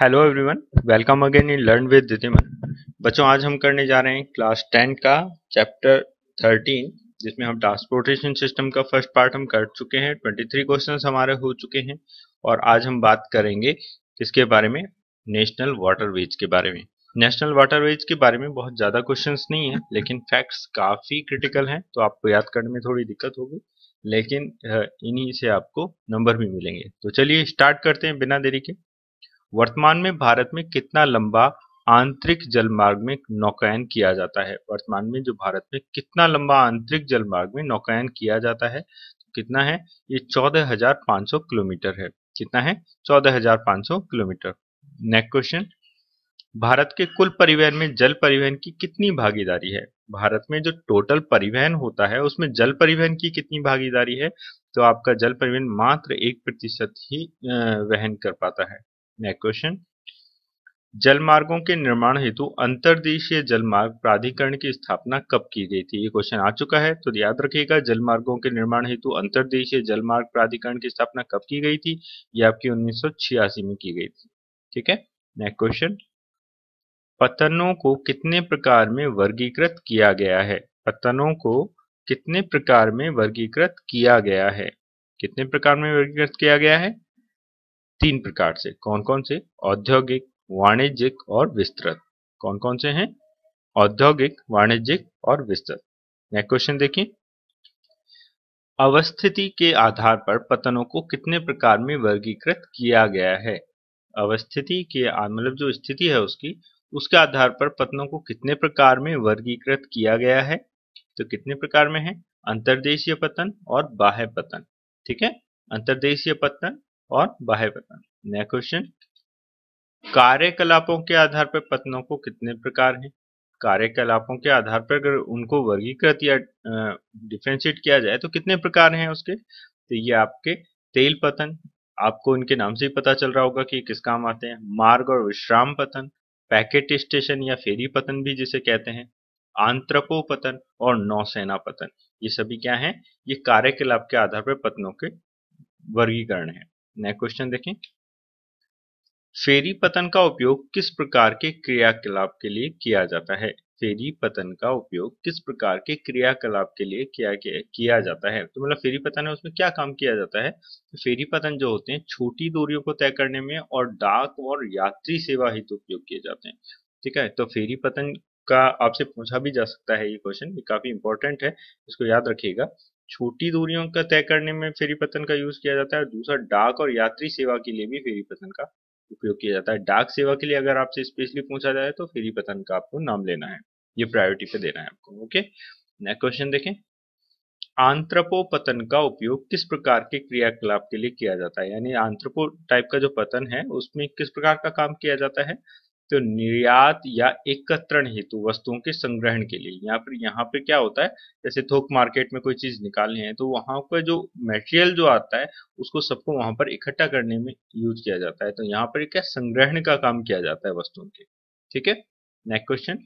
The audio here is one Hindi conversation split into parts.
hello everyone welcome again in learn with विदिमन बच्चों आज हम करने जा रहे हैं क्लास टेन का चैप्टर थर्टीन जिसमें हम ट्रांसपोर्टेशन सिस्टम का फर्स्ट पार्ट हम कर चुके हैं ट्वेंटी थ्री क्वेश्चन हमारे हो चुके हैं और आज हम बात करेंगे किसके बारे में नेशनल वाटरवेज के बारे में नेशनल वाटरवेज के बारे में बहुत ज़्यादा क्वेश्चन नहीं है लेकिन फैक्ट्स काफ़ी क्रिटिकल हैं तो आपको याद करने में थोड़ी दिक्कत होगी लेकिन इन्हीं से आपको नंबर भी मिलेंगे तो चलिए स्टार्ट करते हैं बिना देरी के वर्तमान में भारत में कितना लंबा आंतरिक जलमार्ग में नौकायन किया जाता है वर्तमान में जो भारत में कितना लंबा आंतरिक जलमार्ग में नौकायन किया जाता है कितना है ये 14,500 किलोमीटर है कितना है 14,500 किलोमीटर नेक्स्ट क्वेश्चन भारत के कुल परिवहन में जल परिवहन की कितनी भागीदारी है भारत में जो टोटल परिवहन होता है उसमें जल परिवहन की कितनी भागीदारी है तो आपका जल परिवहन मात्र एक प्रतिशत ही वहन कर पाता है नेक्स्ट क्वेश्चन जलमार्गों के निर्माण हेतु अंतरदेशीय जलमार्ग प्राधिकरण की स्थापना कब की गई थी ये क्वेश्चन आ चुका है तो याद रखिएगा जलमार्गों के निर्माण हेतु अंतरदेशीय जलमार्ग प्राधिकरण की स्थापना कब की गई थी ये आपकी 1986 में की गई थी ठीक है नेक्स्ट क्वेश्चन पतनों को कितने प्रकार में वर्गीकृत किया गया है पतनों को कितने प्रकार में वर्गीकृत किया गया है कितने प्रकार में वर्गीकृत किया गया है तीन प्रकार से कौन कौन से औद्योगिक वाणिज्यिक और विस्तृत कौन कौन से हैं औद्योगिक वाणिज्यिक और विस्तृत नेक्स्ट क्वेश्चन देखिए अवस्थिति के आधार पर पतनों को कितने प्रकार में वर्गीकृत किया गया है अवस्थिति के मतलब जो स्थिति है उसकी उसके आधार पर पतनों को कितने प्रकार में वर्गीकृत किया गया है तो कितने प्रकार में है अंतर्देशीय पतन और बाह्य पतन ठीक है अंतर्देशीय पतन और बाह्य पतन नेक्स्ट क्वेश्चन कार्यकलापों के आधार पर पतनों को कितने प्रकार हैं कार्यकलापों के आधार पर अगर उनको वर्गीकृत या डिफ्रेंशिएट किया जाए तो कितने प्रकार हैं उसके तो ये आपके तेल पतन आपको इनके नाम से ही पता चल रहा होगा कि किस काम आते हैं मार्ग और विश्राम पतन पैकेट स्टेशन या फेरी पतन भी जिसे कहते हैं आंत्रपो पतन और नौसेना पतन ये सभी क्या हैं ये कार्यकलाप के आधार पर पतनों के वर्गीकरण है नेक्स्ट क्वेश्चन देखें फेरी पतन का उपयोग किस प्रकार के क्रियाकलाप के लिए किया जाता है फेरी पतन का उपयोग किस प्रकार के क्रियाकलाप के लिए किया किया जाता है तो मतलब फेरी पतन है उसमें क्या काम किया जाता है तो फेरी पतन जो होते हैं छोटी दूरियों को तय करने में और डाक और यात्री सेवा हित उपयोग किए जाते हैं ठीक है तो फेरी पतन का आपसे पूछा भी जा सकता है ये क्वेश्चन ये काफी इंपॉर्टेंट है इसको याद रखिएगा छोटी दूरियों का तय करने में फेरी पतन का यूज किया जाता है और दूसरा डाक और यात्री सेवा के लिए भी फेरी पतन का उपयोग किया जाता है डाक सेवा के लिए अगर आपसे स्पेशली पूछा जाए तो फेरी पतन का आपको नाम लेना है ये प्रायोरिटी पे देना है आपको ओके नेक्स्ट क्वेश्चन देखें पतन का उपयोग किस प्रकार के क्रियाकलाप के लिए किया जाता है यानी आंत्रपो टाइप का जो पतन है उसमें किस प्रकार का काम किया जाता है तो निर्यात या एकत्रण हेतु वस्तुओं के संग्रहण के लिए या फिर यहाँ पे क्या होता है जैसे थोक मार्केट में कोई चीज निकालनी है तो वहां पर जो मेटेरियल जो आता है उसको सबको वहां पर इकट्ठा करने में यूज किया जाता है तो यहाँ पर क्या संग्रहण का काम किया जाता है वस्तुओं के ठीक है नेक्स्ट क्वेश्चन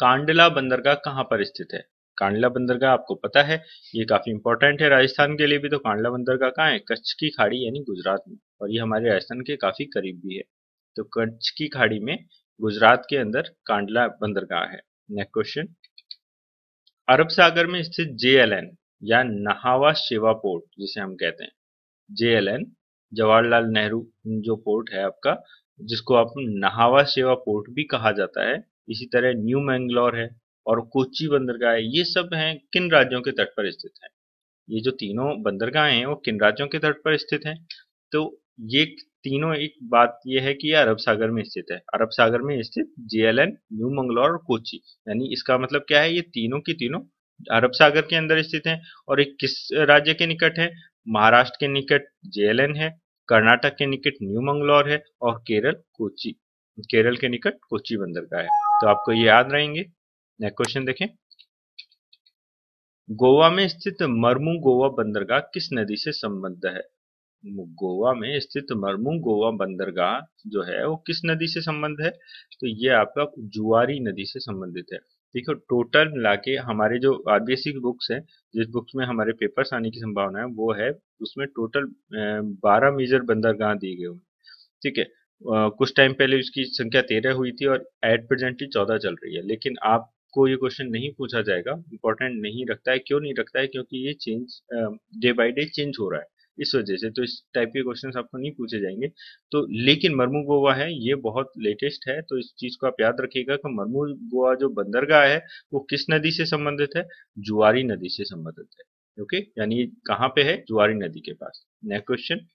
कांडला बंदरगाह कहाँ पर स्थित है कांडला बंदरगाह आपको पता है ये काफी इंपॉर्टेंट है राजस्थान के लिए भी तो कांडला बंदरगाह कहाँ है कच्छ की खाड़ी यानी गुजरात में और ये हमारे राजस्थान के काफी करीब भी है तो कच्छ की खाड़ी में गुजरात के अंदर कांडला बंदरगाह है नेक्स्ट क्वेश्चन अरब सागर में स्थित जेएलएन या नहावा शेवा पोर्ट जिसे हम कहते हैं जेएलएन जवाहरलाल नेहरू जो पोर्ट है आपका जिसको आप नहावा सेवा पोर्ट भी कहा जाता है इसी तरह न्यू मैंगलोर है और कोची बंदरगाह है ये सब हैं किन राज्यों के तट पर स्थित हैं ये जो तीनों बंदरगाह हैं वो किन राज्यों के तट पर स्थित हैं तो ये तीनों एक बात यह है कि यह अरब सागर में स्थित है अरब सागर में स्थित जेएलएन न्यू मंगलौर और कोची यानी इसका मतलब क्या है ये तीनों की तीनों अरब सागर के अंदर स्थित हैं और एक किस राज्य के निकट है महाराष्ट्र के निकट जेएलएन है कर्नाटक के निकट न्यू मंगलौर है और केरल कोची केरल के निकट कोची बंदरगाह है तो आपको ये याद रहेंगे नेक्स्ट क्वेश्चन देखें गोवा में स्थित मरमू गोवा बंदरगाह किस नदी से संबद्ध है गोवा में स्थित मरमू गोवा बंदरगाह जो है वो किस नदी से संबंध है तो ये आपका जुआरी नदी से संबंधित है देखो टोटल मिला के हमारे जो आरबीएससी की बुक्स हैं जिस बुक्स में हमारे पेपर्स आने की संभावना है वो है उसमें टोटल बारह मेजर बंदरगाह दिए गए हुए ठीक है कुछ टाइम पहले उसकी संख्या तेरह हुई थी और एट प्रेजेंट ही चौदह चल रही है लेकिन आप को ये क्वेश्चन नहीं पूछा जाएगा इंपॉर्टेंट नहीं रखता है क्यों नहीं रखता है क्योंकि ये change day by day change हो रहा है इस वजह से तो इस टाइप के क्वेश्चन आपको नहीं पूछे जाएंगे तो लेकिन मरमू गोवा है ये बहुत लेटेस्ट है तो इस चीज को आप याद रखिएगा कि मरमू गोवा जो बंदरगाह है वो किस नदी से संबंधित है जुआरी नदी से संबंधित है ओके यानी कहाँ पे है जुआरी नदी के पास नेक्स्ट क्वेश्चन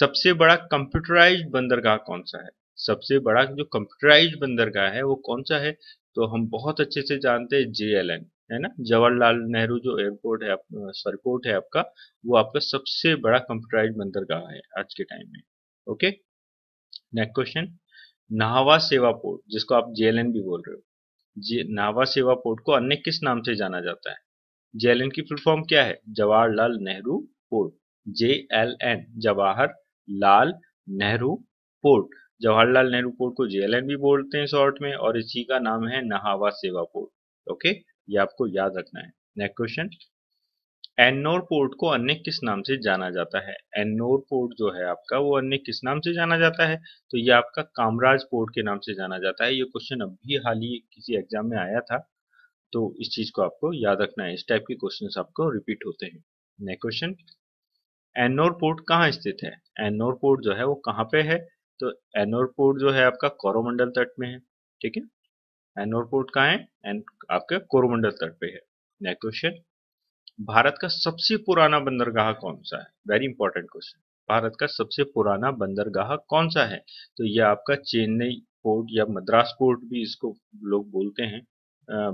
सबसे बड़ा कंप्यूटराइज बंदरगाह कौन सा है सबसे बड़ा जो कंप्यूटराइज बंदरगाह है वो कौन सा है तो हम बहुत अच्छे से जानते हैं जे एल एन है ना जवाहरलाल नेहरू जो एयरपोर्ट है सरपोर्ट है आपका वो आपका सबसे बड़ा कंप्यूटराइज बंदरगाह है आज के टाइम में ओके नेक्स्ट क्वेश्चन नाहवा सेवा पोर्ट जिसको आप जेएलएन भी बोल रहे हो नाहवा सेवा पोर्ट को अन्य किस नाम से जाना जाता है जेएलएन की फुल फॉर्म क्या है Jawaharlal Nehru port J L N Jawaharlal Nehru port Jawaharlal Nehru port को जेएलएन भी बोलते हैं शॉर्ट में और इसी का नाम है नाहवा सेवा पोर्ट ओके ये आपको याद रखना है नेक्स्ट क्वेश्चन एन्नोर पोर्ट को अन्य किस नाम से जाना जाता है एन्नोर पोर्ट जो है आपका वो अन्य किस नाम से जाना जाता है तो ये आपका कामराज पोर्ट के नाम से जाना जाता है ये क्वेश्चन अभी हाल ही किसी एग्जाम में आया था तो इस चीज को आपको याद रखना है इस टाइप के क्वेश्चन आपको रिपीट होते हैं नेक्स्ट क्वेश्चन एनोर पोर्ट कहाँ स्थित है एन्नोर पोर्ट जो है वो कहाँ पे है तो एनोर पोर्ट जो है आपका कोरोमंडल तट में है ठीक है एनोड पोर्ट कहाँ है एंड आपके कोरोमंडल तट पे है नेक्स्ट क्वेश्चन भारत का सबसे पुराना बंदरगाह कौन सा है वेरी इंपॉर्टेंट क्वेश्चन भारत का सबसे पुराना बंदरगाह कौन सा है तो ये आपका चेन्नई पोर्ट या मद्रास पोर्ट भी इसको लोग बोलते हैं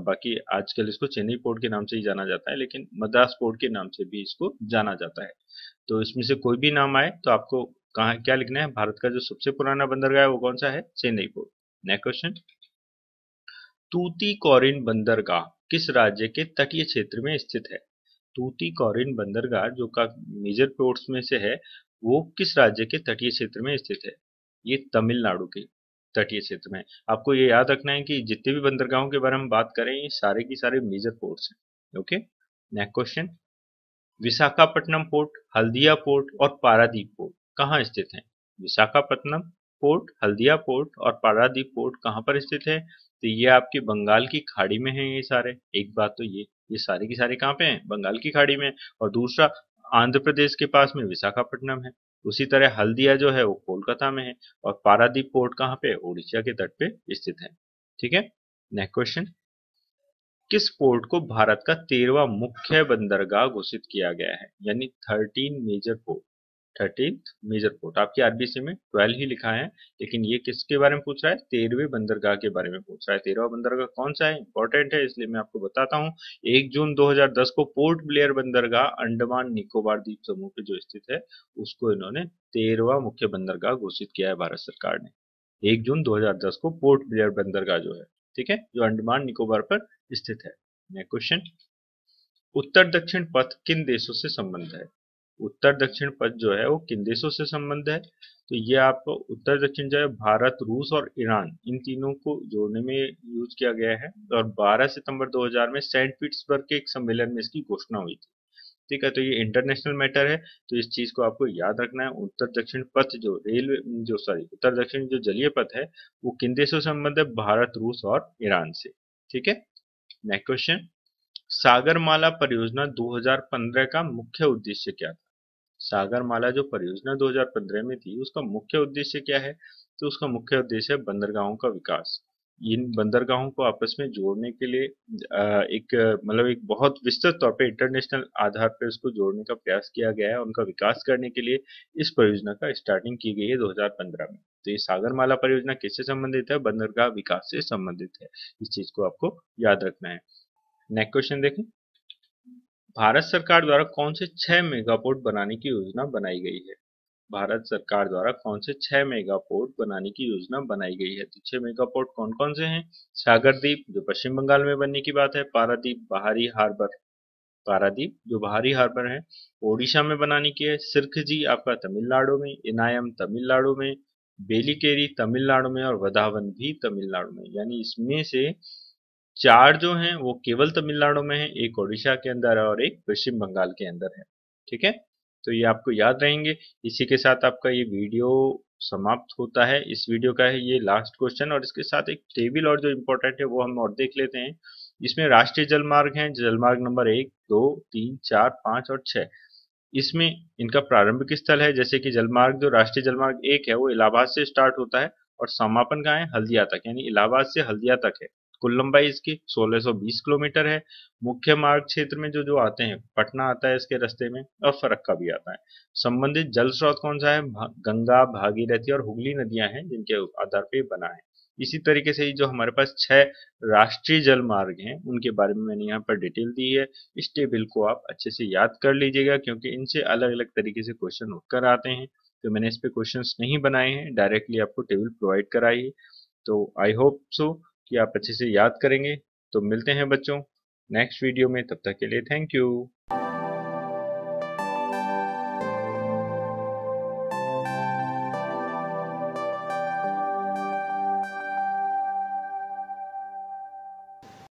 बाकी आजकल इसको चेन्नई पोर्ट के नाम से ही जाना जाता है लेकिन मद्रास पोर्ट के नाम से भी इसको जाना जाता है तो इसमें से कोई भी नाम आए तो आपको कहा क्या लिखना है भारत का जो सबसे पुराना बंदरगाह है वो कौन सा है Chennai port next question Tuticorin बंदरगाह किस राज्य के तटीय क्षेत्र में स्थित है तूती तूतीकोरिन बंदरगाह जो का मेजर पोर्ट्स में से है वो किस राज्य के तटीय क्षेत्र में स्थित है ये तमिलनाडु के तटीय क्षेत्र में आपको ये याद रखना है कि जितने भी बंदरगाहों के बारे में बात करें ये सारे की सारे मेजर पोर्ट्स हैं okay next question Visakhapatnam port Haldia port और पारादीप पोर्ट कहाँ स्थित है विशाखापट्टनम पोर्ट हल्दिया पोर्ट और पारादीप पोर्ट कहाँ पर स्थित है तो ये आपके बंगाल की खाड़ी में है ये सारे एक बात तो ये ये सारे के सारे कहाँ पे हैं बंगाल की खाड़ी में और दूसरा आंध्र प्रदेश के पास में विशाखापट्टनम है उसी तरह हल्दिया जो है वो कोलकाता में है और पारादीप पोर्ट कहाँ पे ओडिशा के तट पे स्थित है ठीक है नेक्स्ट क्वेश्चन किस पोर्ट को भारत का तेरवा मुख्य बंदरगाह घोषित किया गया है यानी thirteen major port thirteen major port आपकी आरबीसी में ट्वेल्व ही लिखा है लेकिन ये किसके बारे में पूछ रहा है तेरहवें बंदरगाह के बारे में पूछ रहा है तेरहवा बंदरगाह कौन सा है इंपॉर्टेंट है इसलिए मैं आपको बताता हूँ एक जून 2010 को पोर्ट ब्लेयर बंदरगाह अंडमान निकोबार द्वीप समूह पे जो स्थित है उसको इन्होंने तेरहवा मुख्य बंदरगाह घोषित किया है भारत सरकार ने एक जून दो को पोर्ट ब्लेयर बंदरगाह जो है ठीक है जो अंडमान निकोबार पर स्थित है नेक्स्ट क्वेश्चन उत्तर दक्षिण पथ किन देशों से संबंध है उत्तर दक्षिण पथ जो है वो किन देशों से संबंध है तो ये आप उत्तर दक्षिण जो है भारत रूस और ईरान इन तीनों को जोड़ने में यूज किया गया है और 12 सितंबर 2000 में सेंट पीट्सबर्ग के एक सम्मेलन में इसकी घोषणा हुई थी ठीक है तो ये इंटरनेशनल मैटर है तो इस चीज को आपको याद रखना है उत्तर दक्षिण पथ जो रेलवे जो सॉरी उत्तर दक्षिण जो जलीय पथ है वो किन देशों से संबंध है भारत रूस और ईरान से ठीक है नेक्स्ट क्वेश्चन सागरमाला परियोजना 2015 का मुख्य उद्देश्य क्या था सागरमाला जो परियोजना 2015 में थी उसका मुख्य उद्देश्य क्या है तो उसका मुख्य उद्देश्य है बंदरगाहों का विकास इन बंदरगाहों को आपस में जोड़ने के लिए एक मतलब एक बहुत विस्तृत तौर पे इंटरनेशनल आधार पर उसको जोड़ने का प्रयास किया गया है उनका विकास करने के लिए इस परियोजना का स्टार्टिंग की गई है 2015 में तो ये सागरमाला परियोजना किससे संबंधित है बंदरगाह विकास से संबंधित है इस चीज को आपको याद रखना है नेक्स्ट क्वेश्चन देखें भारत सरकार द्वारा कौन से छह मेगापोर्ट बनाने की योजना बनाई गई है भारत सरकार द्वारा कौन से छह मेगापोर्ट बनाने की योजना बनाई गई है तो छह मेगापोर्ट कौन कौन से हैं सागरदीप जो पश्चिम बंगाल में बनने की बात है पारादीप बाहरी हार्बर पारादीप जो बाहरी हार्बर है ओडिशा में बनाने की है सिरखजी आपका तमिलनाडु में इनायम तमिलनाडु में बेलीकेरी तमिलनाडु में और वधावन भी तमिलनाडु में यानी इसमें से चार जो हैं वो केवल तमिलनाडु में है एक ओडिशा के अंदर है और एक पश्चिम बंगाल के अंदर है ठीक है तो ये आपको याद रहेंगे इसी के साथ आपका ये वीडियो समाप्त होता है इस वीडियो का है ये लास्ट क्वेश्चन और इसके साथ एक टेबल और जो इम्पोर्टेंट है वो हम और देख लेते हैं इसमें राष्ट्रीय जलमार्ग हैं जलमार्ग नंबर एक दो तीन चार पांच और छह इसमें इनका प्रारंभिक स्थल है जैसे कि जलमार्ग जो राष्ट्रीय जलमार्ग एक है वो इलाहाबाद से स्टार्ट होता है और समापन कहाँ है हल्दिया तक यानी इलाहाबाद से हल्दिया तक है कुल लंबाई इसकी 1620 किलोमीटर है मुख्य मार्ग क्षेत्र में जो जो आते हैं पटना आता है इसके रास्ते में और फरक्का भी आता है संबंधित जल स्रोत कौन सा है भा, गंगा भागीरथी और हुगली नदियां हैं जिनके आधार पर बना है इसी तरीके से जो हमारे पास छह राष्ट्रीय जल मार्ग हैं उनके बारे में मैंने यहाँ पर डिटेल दी है इस टेबल को आप अच्छे से याद कर लीजिएगा क्योंकि इनसे अलग अलग तरीके से क्वेश्चन उठकर आते हैं तो मैंने इस पे क्वेश्चंस नहीं बनाए हैं डायरेक्टली आपको टेबल प्रोवाइड कराई है तो आई होप सो कि आप अच्छे से याद करेंगे तो मिलते हैं बच्चों नेक्स्ट वीडियो में तब तक के लिए थैंक यू